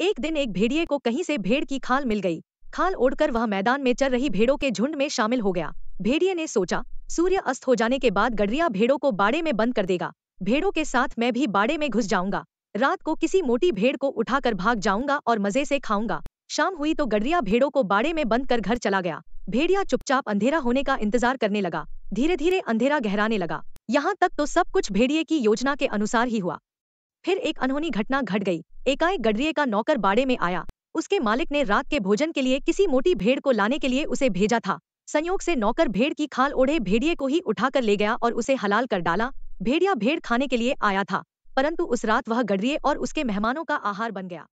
एक दिन एक भेड़िए को कहीं से भेड़ की खाल मिल गई खाल ओढ़कर वह मैदान में चल रही भेड़ों के झुंड में शामिल हो गया भेड़िए ने सोचा सूर्य अस्त हो जाने के बाद गडरिया भेड़ों को बाड़े में बंद कर देगा भेड़ों के साथ मैं भी बाड़े में घुस जाऊंगा रात को किसी मोटी भेड़ को उठाकर भाग जाऊंगा और मजे से खाऊंगा शाम हुई तो गडरिया भेड़ों को बाड़े में बंद कर घर चला गया भेड़िया चुपचाप अंधेरा होने का इंतजार करने लगा धीरे धीरे अंधेरा गहराने लगा यहाँ तक तो सब कुछ भेड़िए की योजना के अनुसार ही हुआ फिर एक अनहोनी घटना घट गई एकाएक गडरिये का नौकर बाड़े में आया उसके मालिक ने रात के भोजन के लिए किसी मोटी भेड़ को लाने के लिए उसे भेजा था संयोग से नौकर भेड़ की खाल ओढ़े भेड़िए को ही उठाकर ले गया और उसे हलाल कर डाला भेड़िया भेड़ खाने के लिए आया था परंतु उस रात वह गडरिए और उसके मेहमानों का आहार बन गया